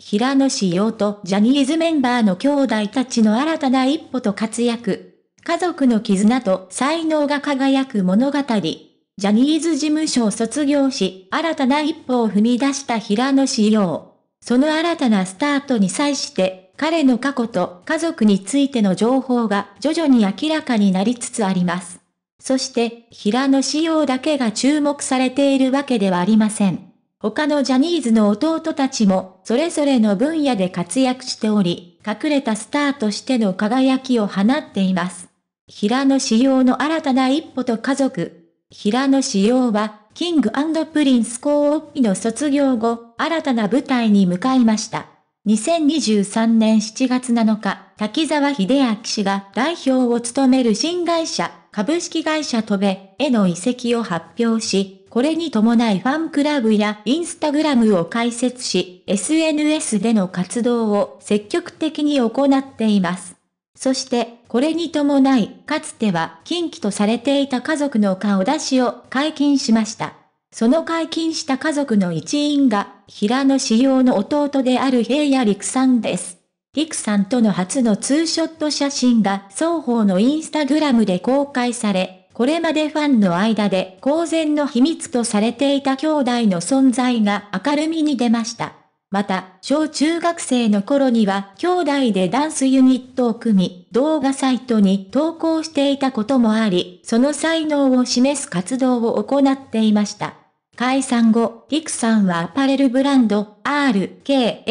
平野紫耀とジャニーズメンバーの兄弟たちの新たな一歩と活躍。家族の絆と才能が輝く物語。ジャニーズ事務所を卒業し、新たな一歩を踏み出した平野紫耀。その新たなスタートに際して、彼の過去と家族についての情報が徐々に明らかになりつつあります。そして、平野紫耀だけが注目されているわけではありません。他のジャニーズの弟たちも、それぞれの分野で活躍しており、隠れたスターとしての輝きを放っています。平野仕様の新たな一歩と家族。平野仕様は、キングプリンスコーオの卒業後、新たな舞台に向かいました。2023年7月7日、滝沢秀明氏が代表を務める新会社、株式会社トベへの移籍を発表し、これに伴いファンクラブやインスタグラムを開設し、SNS での活動を積極的に行っています。そして、これに伴い、かつては近畿とされていた家族の顔出しを解禁しました。その解禁した家族の一員が、平野志陽の弟である平野陸さんです。陸さんとの初のツーショット写真が双方のインスタグラムで公開され、これまでファンの間で公然の秘密とされていた兄弟の存在が明るみに出ました。また、小中学生の頃には兄弟でダンスユニットを組み、動画サイトに投稿していたこともあり、その才能を示す活動を行っていました。解散後、ティクさんはアパレルブランド RKS テ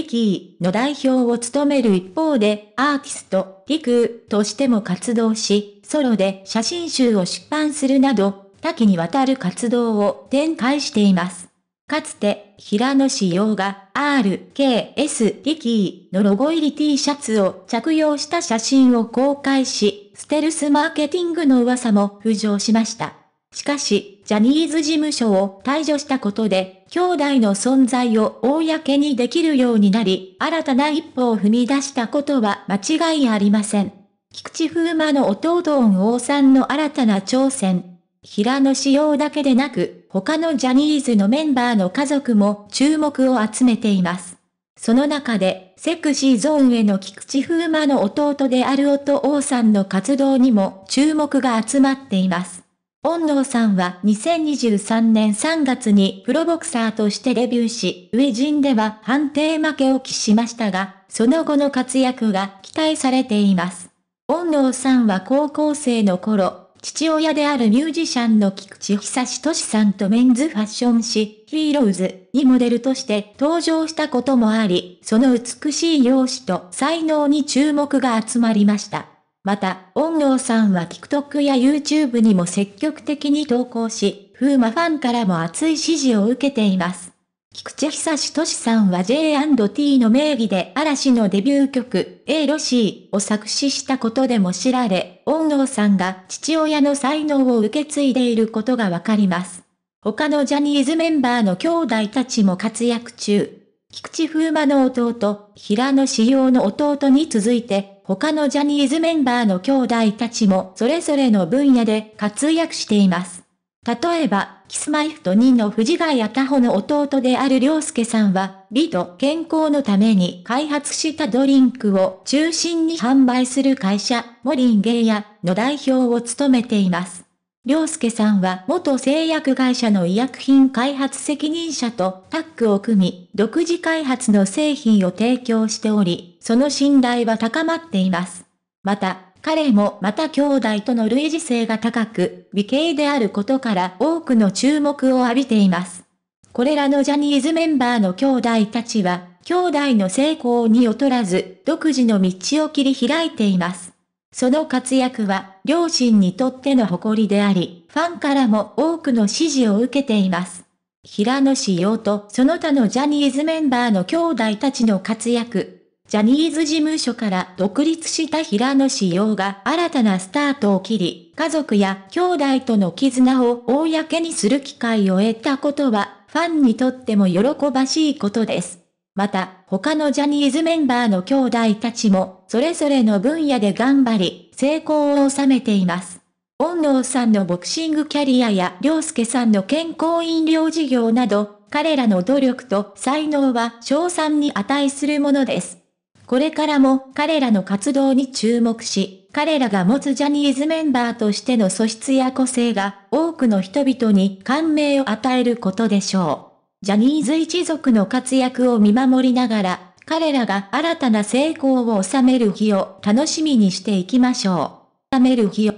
ィキーの代表を務める一方で、アーティストティクとしても活動し、ソロで写真集を出版するなど、多岐にわたる活動を展開しています。かつて、平野紫耀が RKS ティキーのロゴ入り T シャツを着用した写真を公開し、ステルスマーケティングの噂も浮上しました。しかし、ジャニーズ事務所を退場したことで、兄弟の存在を公にできるようになり、新たな一歩を踏み出したことは間違いありません。菊池風磨の弟恩王さんの新たな挑戦。平野仕様だけでなく、他のジャニーズのメンバーの家族も注目を集めています。その中で、セクシーゾーンへの菊池風磨の弟である音王さんの活動にも注目が集まっています。本能さんは2023年3月にプロボクサーとしてデビューし、ウェジンでは判定負けを喫しましたが、その後の活躍が期待されています。本能さんは高校生の頃、父親であるミュージシャンの菊池久志俊さんとメンズファッション誌、ヒーローズにモデルとして登場したこともあり、その美しい容姿と才能に注目が集まりました。また、音能さんは TikTok や YouTube にも積極的に投稿し、風魔ファンからも熱い支持を受けています。菊池久志俊さんは J&T の名義で嵐のデビュー曲、A ロシーを作詞したことでも知られ、音能さんが父親の才能を受け継いでいることがわかります。他のジャニーズメンバーの兄弟たちも活躍中。菊池風磨の弟、平野志陽の弟に続いて、他のジャニーズメンバーの兄弟たちもそれぞれの分野で活躍しています。例えば、キスマイフト2の藤ヶ谷太穂の弟である良介さんは、美と健康のために開発したドリンクを中心に販売する会社、モリンゲイヤの代表を務めています。良介さんは元製薬会社の医薬品開発責任者とタッグを組み、独自開発の製品を提供しており、その信頼は高まっています。また、彼もまた兄弟との類似性が高く、美形であることから多くの注目を浴びています。これらのジャニーズメンバーの兄弟たちは、兄弟の成功に劣らず、独自の道を切り開いています。その活躍は両親にとっての誇りであり、ファンからも多くの支持を受けています。平野紫耀とその他のジャニーズメンバーの兄弟たちの活躍。ジャニーズ事務所から独立した平野紫耀が新たなスタートを切り、家族や兄弟との絆を公にする機会を得たことは、ファンにとっても喜ばしいことです。また、他のジャニーズメンバーの兄弟たちも、それぞれの分野で頑張り、成功を収めています。恩納さんのボクシングキャリアや、良介さんの健康飲料事業など、彼らの努力と才能は賞賛に値するものです。これからも彼らの活動に注目し、彼らが持つジャニーズメンバーとしての素質や個性が多くの人々に感銘を与えることでしょう。ジャニーズ一族の活躍を見守りながら、彼らが新たな成功を収める日を楽しみにしていきましょう。収める日を。